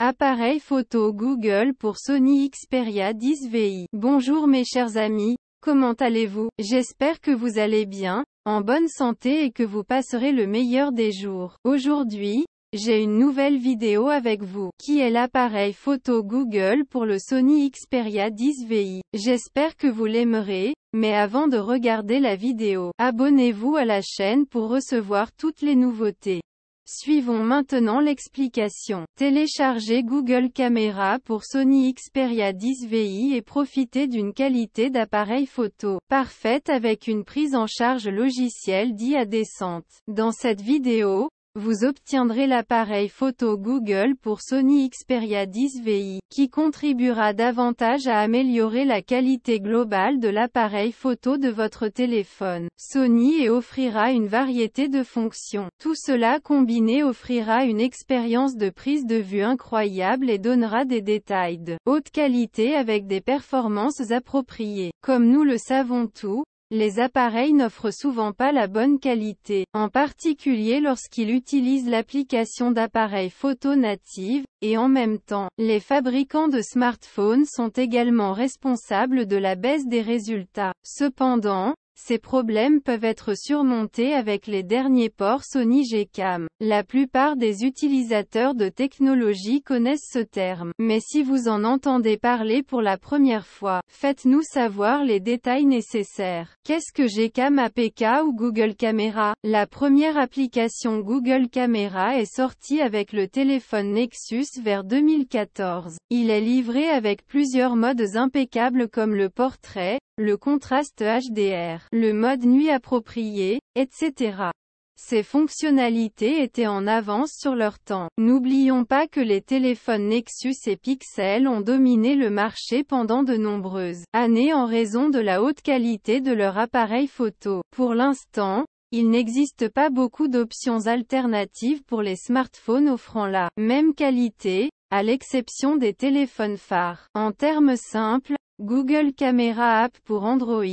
Appareil photo Google pour Sony Xperia 10 VI. Bonjour mes chers amis, comment allez-vous J'espère que vous allez bien, en bonne santé et que vous passerez le meilleur des jours. Aujourd'hui, j'ai une nouvelle vidéo avec vous, qui est l'appareil photo Google pour le Sony Xperia 10 VI. J'espère que vous l'aimerez, mais avant de regarder la vidéo, abonnez-vous à la chaîne pour recevoir toutes les nouveautés. Suivons maintenant l'explication. Téléchargez Google Camera pour Sony Xperia 10 VI et profitez d'une qualité d'appareil photo parfaite avec une prise en charge logicielle à descente. Dans cette vidéo, vous obtiendrez l'appareil photo Google pour Sony Xperia 10 VI, qui contribuera davantage à améliorer la qualité globale de l'appareil photo de votre téléphone. Sony et offrira une variété de fonctions. Tout cela combiné offrira une expérience de prise de vue incroyable et donnera des détails de haute qualité avec des performances appropriées. Comme nous le savons tous, les appareils n'offrent souvent pas la bonne qualité, en particulier lorsqu'ils utilisent l'application d'appareils photo natives, et en même temps, les fabricants de smartphones sont également responsables de la baisse des résultats. Cependant, ces problèmes peuvent être surmontés avec les derniers ports Sony Gcam. La plupart des utilisateurs de technologie connaissent ce terme, mais si vous en entendez parler pour la première fois, faites-nous savoir les détails nécessaires. Qu'est-ce que Gcam APK ou Google Camera La première application Google Camera est sortie avec le téléphone Nexus vers 2014. Il est livré avec plusieurs modes impeccables comme le portrait, le contraste HDR, le mode nuit approprié, etc. Ces fonctionnalités étaient en avance sur leur temps. N'oublions pas que les téléphones Nexus et Pixel ont dominé le marché pendant de nombreuses années en raison de la haute qualité de leur appareil photo. Pour l'instant, il n'existe pas beaucoup d'options alternatives pour les smartphones offrant la même qualité, à l'exception des téléphones phares. En termes simples, Google Camera App pour Android,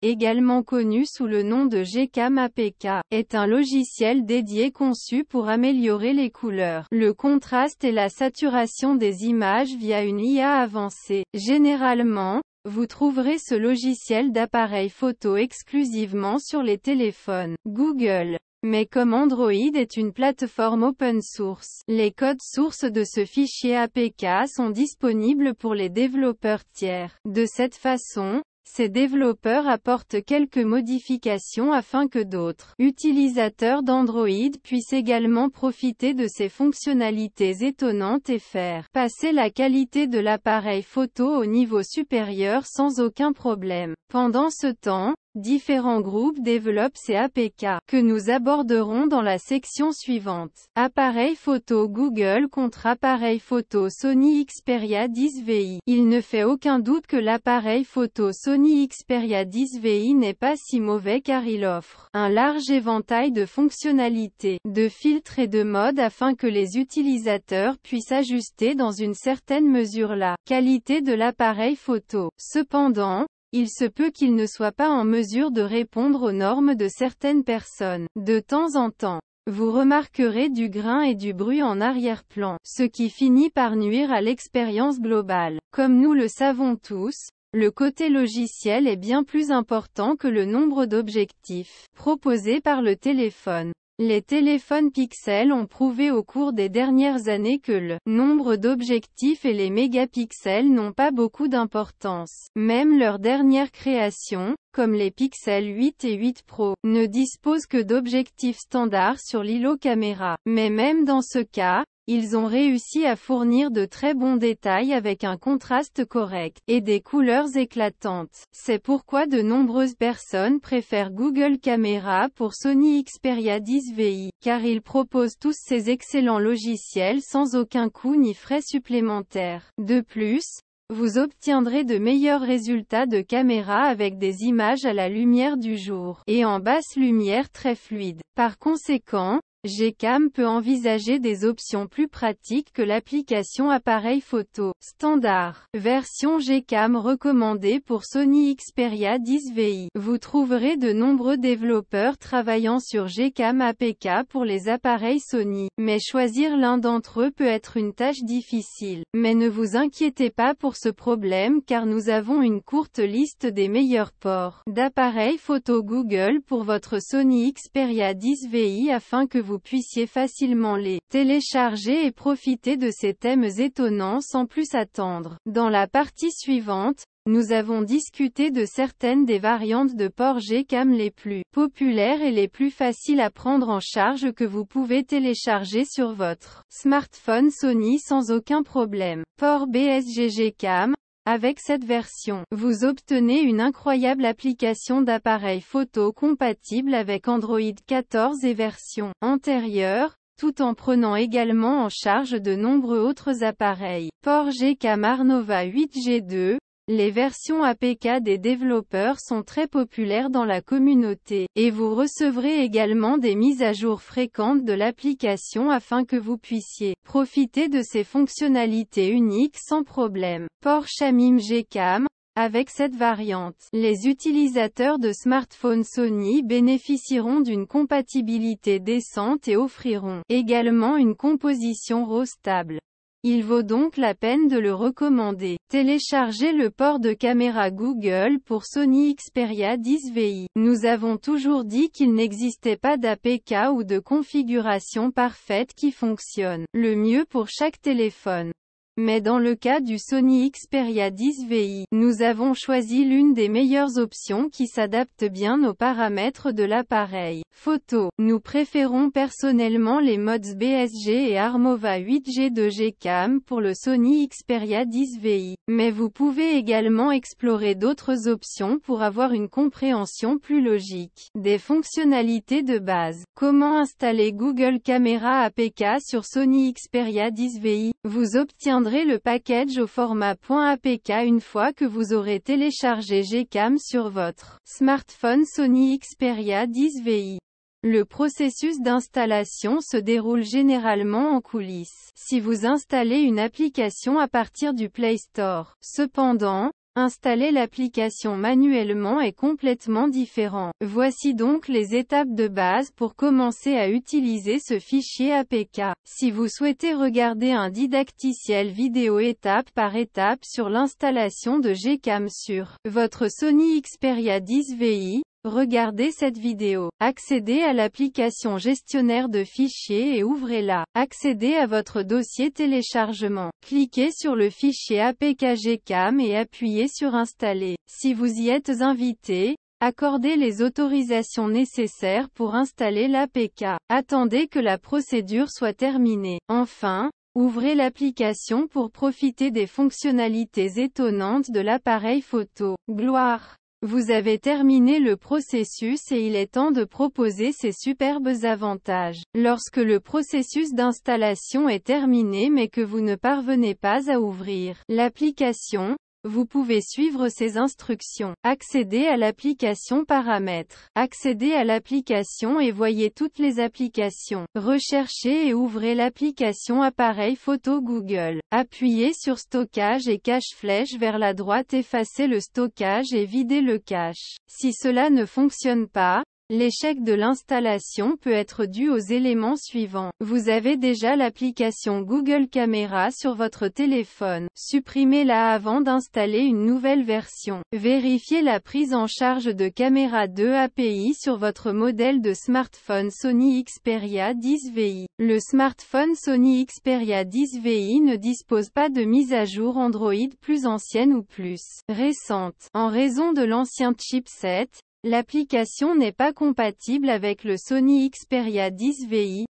également connu sous le nom de Gcam APK, est un logiciel dédié conçu pour améliorer les couleurs, le contraste et la saturation des images via une IA avancée. Généralement, vous trouverez ce logiciel d'appareil photo exclusivement sur les téléphones. Google mais comme Android est une plateforme open source, les codes sources de ce fichier APK sont disponibles pour les développeurs tiers. De cette façon, ces développeurs apportent quelques modifications afin que d'autres utilisateurs d'Android puissent également profiter de ces fonctionnalités étonnantes et faire passer la qualité de l'appareil photo au niveau supérieur sans aucun problème. Pendant ce temps, Différents groupes développent ces APK, que nous aborderons dans la section suivante. Appareil photo Google contre appareil photo Sony Xperia 10VI. Il ne fait aucun doute que l'appareil photo Sony Xperia 10VI n'est pas si mauvais car il offre un large éventail de fonctionnalités, de filtres et de modes afin que les utilisateurs puissent ajuster dans une certaine mesure la qualité de l'appareil photo. Cependant, il se peut qu'il ne soit pas en mesure de répondre aux normes de certaines personnes. De temps en temps, vous remarquerez du grain et du bruit en arrière-plan, ce qui finit par nuire à l'expérience globale. Comme nous le savons tous, le côté logiciel est bien plus important que le nombre d'objectifs proposés par le téléphone. Les téléphones Pixel ont prouvé au cours des dernières années que le nombre d'objectifs et les mégapixels n'ont pas beaucoup d'importance. Même leurs dernière création, comme les Pixel 8 et 8 Pro, ne disposent que d'objectifs standards sur l'îlot caméra. Mais même dans ce cas, ils ont réussi à fournir de très bons détails avec un contraste correct, et des couleurs éclatantes. C'est pourquoi de nombreuses personnes préfèrent Google Camera pour Sony Xperia 10 VI, car ils proposent tous ces excellents logiciels sans aucun coût ni frais supplémentaires. De plus, vous obtiendrez de meilleurs résultats de caméra avec des images à la lumière du jour, et en basse lumière très fluide. Par conséquent, Gcam peut envisager des options plus pratiques que l'application appareil photo standard. Version Gcam recommandée pour Sony Xperia 10VI. Vous trouverez de nombreux développeurs travaillant sur Gcam APK pour les appareils Sony, mais choisir l'un d'entre eux peut être une tâche difficile. Mais ne vous inquiétez pas pour ce problème car nous avons une courte liste des meilleurs ports d'appareils photo Google pour votre Sony Xperia 10VI afin que vous vous puissiez facilement les télécharger et profiter de ces thèmes étonnants sans plus attendre. Dans la partie suivante, nous avons discuté de certaines des variantes de port GCAM les plus populaires et les plus faciles à prendre en charge que vous pouvez télécharger sur votre smartphone Sony sans aucun problème. Port BSGG CAM, avec cette version, vous obtenez une incroyable application d'appareils photo compatible avec Android 14 et version antérieure, tout en prenant également en charge de nombreux autres appareils. Port GK Marnova 8G2, les versions APK des développeurs sont très populaires dans la communauté, et vous recevrez également des mises à jour fréquentes de l'application afin que vous puissiez profiter de ses fonctionnalités uniques sans problème. Porsche Amim Gcam avec cette variante, les utilisateurs de smartphones Sony bénéficieront d'une compatibilité décente et offriront également une composition RAW stable. Il vaut donc la peine de le recommander. Téléchargez le port de caméra Google pour Sony Xperia 10VI. Nous avons toujours dit qu'il n'existait pas d'APK ou de configuration parfaite qui fonctionne. Le mieux pour chaque téléphone. Mais dans le cas du Sony Xperia 10 VI, nous avons choisi l'une des meilleures options qui s'adapte bien aux paramètres de l'appareil. Photo. Nous préférons personnellement les modes BSG et Armova 8G de Gcam pour le Sony Xperia 10 VI. Mais vous pouvez également explorer d'autres options pour avoir une compréhension plus logique. Des fonctionnalités de base. Comment installer Google Camera APK sur Sony Xperia 10 VI Vous obtiendrez le package au format .apk une fois que vous aurez téléchargé Gcam sur votre smartphone Sony Xperia 10VI. Le processus d'installation se déroule généralement en coulisses si vous installez une application à partir du Play Store. Cependant, Installer l'application manuellement est complètement différent. Voici donc les étapes de base pour commencer à utiliser ce fichier APK. Si vous souhaitez regarder un didacticiel vidéo étape par étape sur l'installation de Gcam sur votre Sony Xperia 10 VI, Regardez cette vidéo. Accédez à l'application gestionnaire de fichiers et ouvrez-la. Accédez à votre dossier téléchargement. Cliquez sur le fichier APKG CAM et appuyez sur Installer. Si vous y êtes invité, accordez les autorisations nécessaires pour installer l'APK. Attendez que la procédure soit terminée. Enfin, Ouvrez l'application pour profiter des fonctionnalités étonnantes de l'appareil photo. Gloire vous avez terminé le processus et il est temps de proposer ces superbes avantages. Lorsque le processus d'installation est terminé mais que vous ne parvenez pas à ouvrir l'application, vous pouvez suivre ces instructions. Accédez à l'application Paramètres. Accédez à l'application et voyez toutes les applications. Recherchez et ouvrez l'application Appareil photo Google. Appuyez sur Stockage et cache flèche vers la droite effacer le stockage et videz le cache. Si cela ne fonctionne pas, L'échec de l'installation peut être dû aux éléments suivants. Vous avez déjà l'application Google Camera sur votre téléphone. Supprimez-la avant d'installer une nouvelle version. Vérifiez la prise en charge de Caméra 2 API sur votre modèle de smartphone Sony Xperia 10VI. Le smartphone Sony Xperia 10VI ne dispose pas de mise à jour Android plus ancienne ou plus récente. En raison de l'ancien chipset, L'application n'est pas compatible avec le Sony Xperia 10 VI,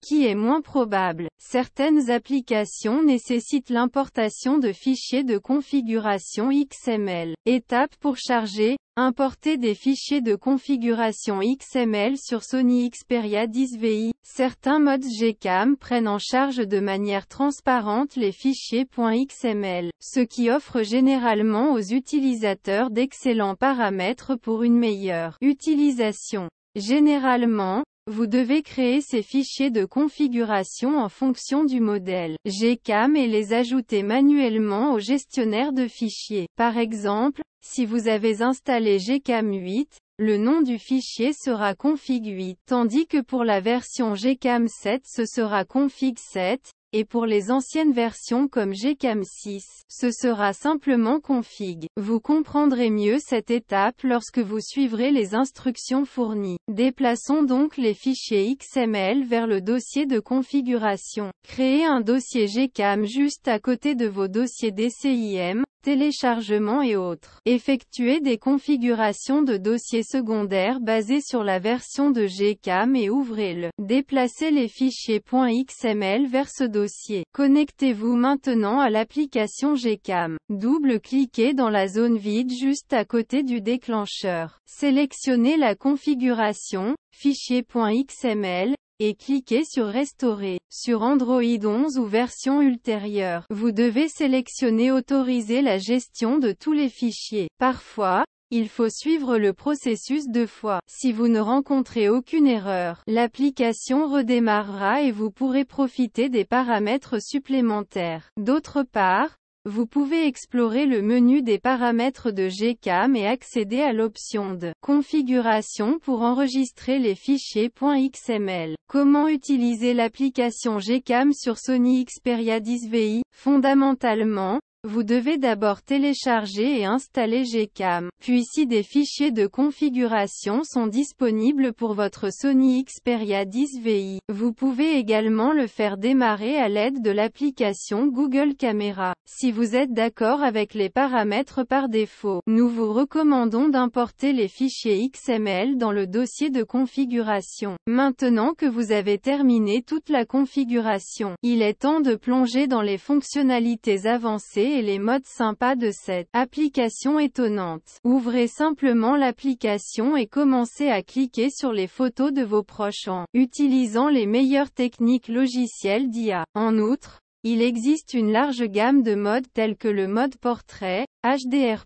qui est moins probable. Certaines applications nécessitent l'importation de fichiers de configuration XML. Étape pour charger, Importer des fichiers de configuration XML sur Sony Xperia 10VI. Certains modes GCAM prennent en charge de manière transparente les fichiers .xml, ce qui offre généralement aux utilisateurs d'excellents paramètres pour une meilleure utilisation. Généralement, vous devez créer ces fichiers de configuration en fonction du modèle GCAM et les ajouter manuellement au gestionnaire de fichiers. Par exemple, si vous avez installé GCAM 8, le nom du fichier sera config 8 tandis que pour la version GCAM 7 ce sera config 7, et pour les anciennes versions comme GCAM 6, ce sera simplement config. Vous comprendrez mieux cette étape lorsque vous suivrez les instructions fournies. Déplaçons donc les fichiers XML vers le dossier de configuration. Créez un dossier GCAM juste à côté de vos dossiers DCIM, téléchargement et autres. Effectuez des configurations de dossiers secondaires basées sur la version de GCAM et ouvrez-le. Déplacez les fichiers .xml vers ce dossier. Connectez-vous maintenant à l'application GCAM. Double-cliquez dans la zone vide juste à côté du déclencheur. Sélectionnez la configuration, fichier.xml. .xml, et cliquez sur Restaurer. Sur Android 11 ou version ultérieure, vous devez sélectionner Autoriser la gestion de tous les fichiers. Parfois, il faut suivre le processus deux fois. Si vous ne rencontrez aucune erreur, l'application redémarrera et vous pourrez profiter des paramètres supplémentaires. D'autre part, vous pouvez explorer le menu des paramètres de GCAM et accéder à l'option de configuration pour enregistrer les fichiers .xml. Comment utiliser l'application GCAM sur Sony Xperia 10VI Fondamentalement, vous devez d'abord télécharger et installer Gcam, puis si des fichiers de configuration sont disponibles pour votre Sony Xperia 10VI, vous pouvez également le faire démarrer à l'aide de l'application Google Camera. Si vous êtes d'accord avec les paramètres par défaut, nous vous recommandons d'importer les fichiers XML dans le dossier de configuration. Maintenant que vous avez terminé toute la configuration, il est temps de plonger dans les fonctionnalités avancées et les modes sympas de cette application étonnante. Ouvrez simplement l'application et commencez à cliquer sur les photos de vos proches en utilisant les meilleures techniques logicielles d'IA. En outre, il existe une large gamme de modes tels que le mode portrait, HDR+,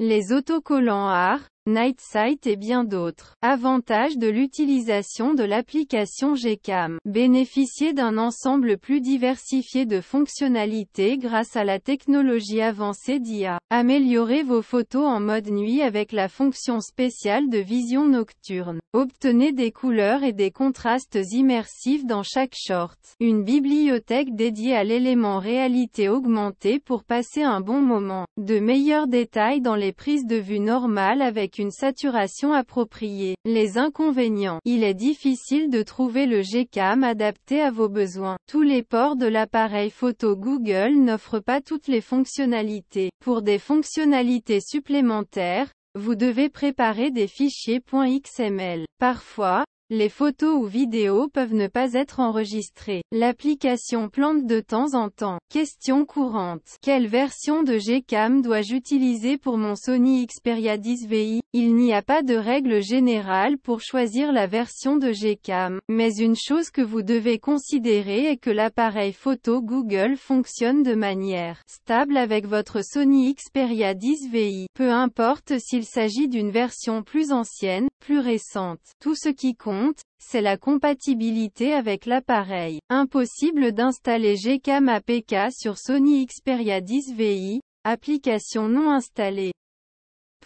les autocollants art, Night Sight et bien d'autres. Avantages de l'utilisation de l'application Gcam. Bénéficier d'un ensemble plus diversifié de fonctionnalités grâce à la technologie avancée d'IA. Améliorez vos photos en mode nuit avec la fonction spéciale de vision nocturne. Obtenez des couleurs et des contrastes immersifs dans chaque short. Une bibliothèque dédiée à l'élément réalité augmentée pour passer un bon moment. De meilleurs détails dans les prises de vue normales avec une saturation appropriée. Les inconvénients. Il est difficile de trouver le Gcam adapté à vos besoins. Tous les ports de l'appareil photo Google n'offrent pas toutes les fonctionnalités. Pour des fonctionnalités supplémentaires, vous devez préparer des fichiers .xml. Parfois, les photos ou vidéos peuvent ne pas être enregistrées. L'application plante de temps en temps. Question courante. Quelle version de Gcam dois-je utiliser pour mon Sony Xperia 10VI Il n'y a pas de règle générale pour choisir la version de Gcam, mais une chose que vous devez considérer est que l'appareil photo Google fonctionne de manière stable avec votre Sony Xperia 10VI, peu importe s'il s'agit d'une version plus ancienne, plus récente. Tout ce qui compte c'est la compatibilité avec l'appareil. Impossible d'installer Gcam APK sur Sony Xperia 10 VI, application non installée.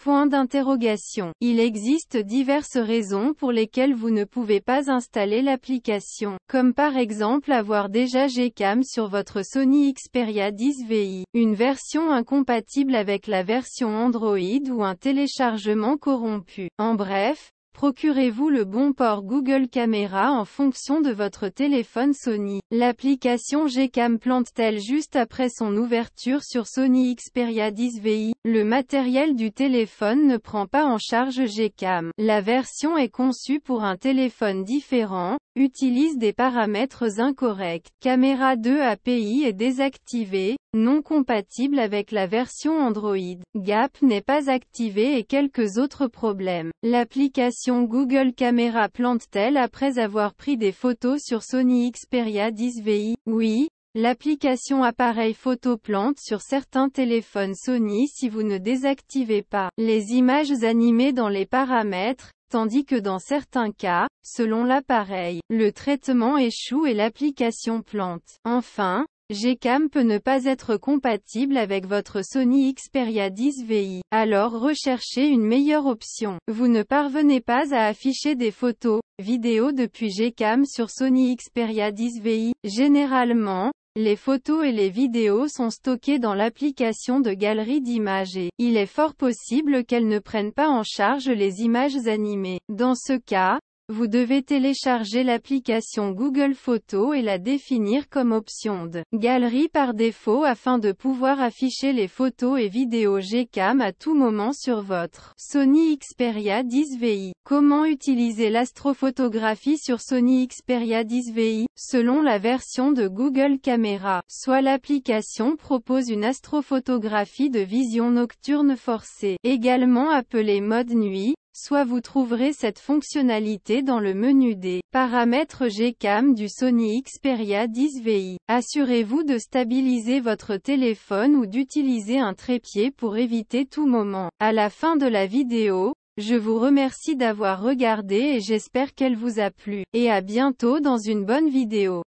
Point d'interrogation. Il existe diverses raisons pour lesquelles vous ne pouvez pas installer l'application, comme par exemple avoir déjà Gcam sur votre Sony Xperia 10 VI, une version incompatible avec la version Android ou un téléchargement corrompu. En bref, Procurez-vous le bon port Google Caméra en fonction de votre téléphone Sony. L'application Gcam plante-t-elle juste après son ouverture sur Sony Xperia 10VI Le matériel du téléphone ne prend pas en charge Gcam. La version est conçue pour un téléphone différent, utilise des paramètres incorrects. Caméra 2 API est désactivée, non compatible avec la version Android. GAP n'est pas activé et quelques autres problèmes. L'application Google Camera plante-t-elle après avoir pris des photos sur Sony Xperia 10VI Oui, L'application appareil photo plante sur certains téléphones Sony si vous ne désactivez pas les images animées dans les paramètres, tandis que dans certains cas, selon l'appareil, le traitement échoue et l'application plante. Enfin, Gcam peut ne pas être compatible avec votre Sony Xperia 10 VI, alors recherchez une meilleure option. Vous ne parvenez pas à afficher des photos, vidéos depuis Gcam sur Sony Xperia 10 VI. Généralement, les photos et les vidéos sont stockées dans l'application de galerie d'images et, il est fort possible qu'elles ne prennent pas en charge les images animées. Dans ce cas, vous devez télécharger l'application Google Photos et la définir comme option de galerie par défaut afin de pouvoir afficher les photos et vidéos Gcam à tout moment sur votre Sony Xperia 10VI. Comment utiliser l'astrophotographie sur Sony Xperia 10VI Selon la version de Google Camera, soit l'application propose une astrophotographie de vision nocturne forcée, également appelée mode nuit, soit vous trouverez cette fonctionnalité dans le menu des paramètres GCAM du Sony Xperia 10VI. Assurez-vous de stabiliser votre téléphone ou d'utiliser un trépied pour éviter tout moment. À la fin de la vidéo, je vous remercie d'avoir regardé et j'espère qu'elle vous a plu. Et à bientôt dans une bonne vidéo.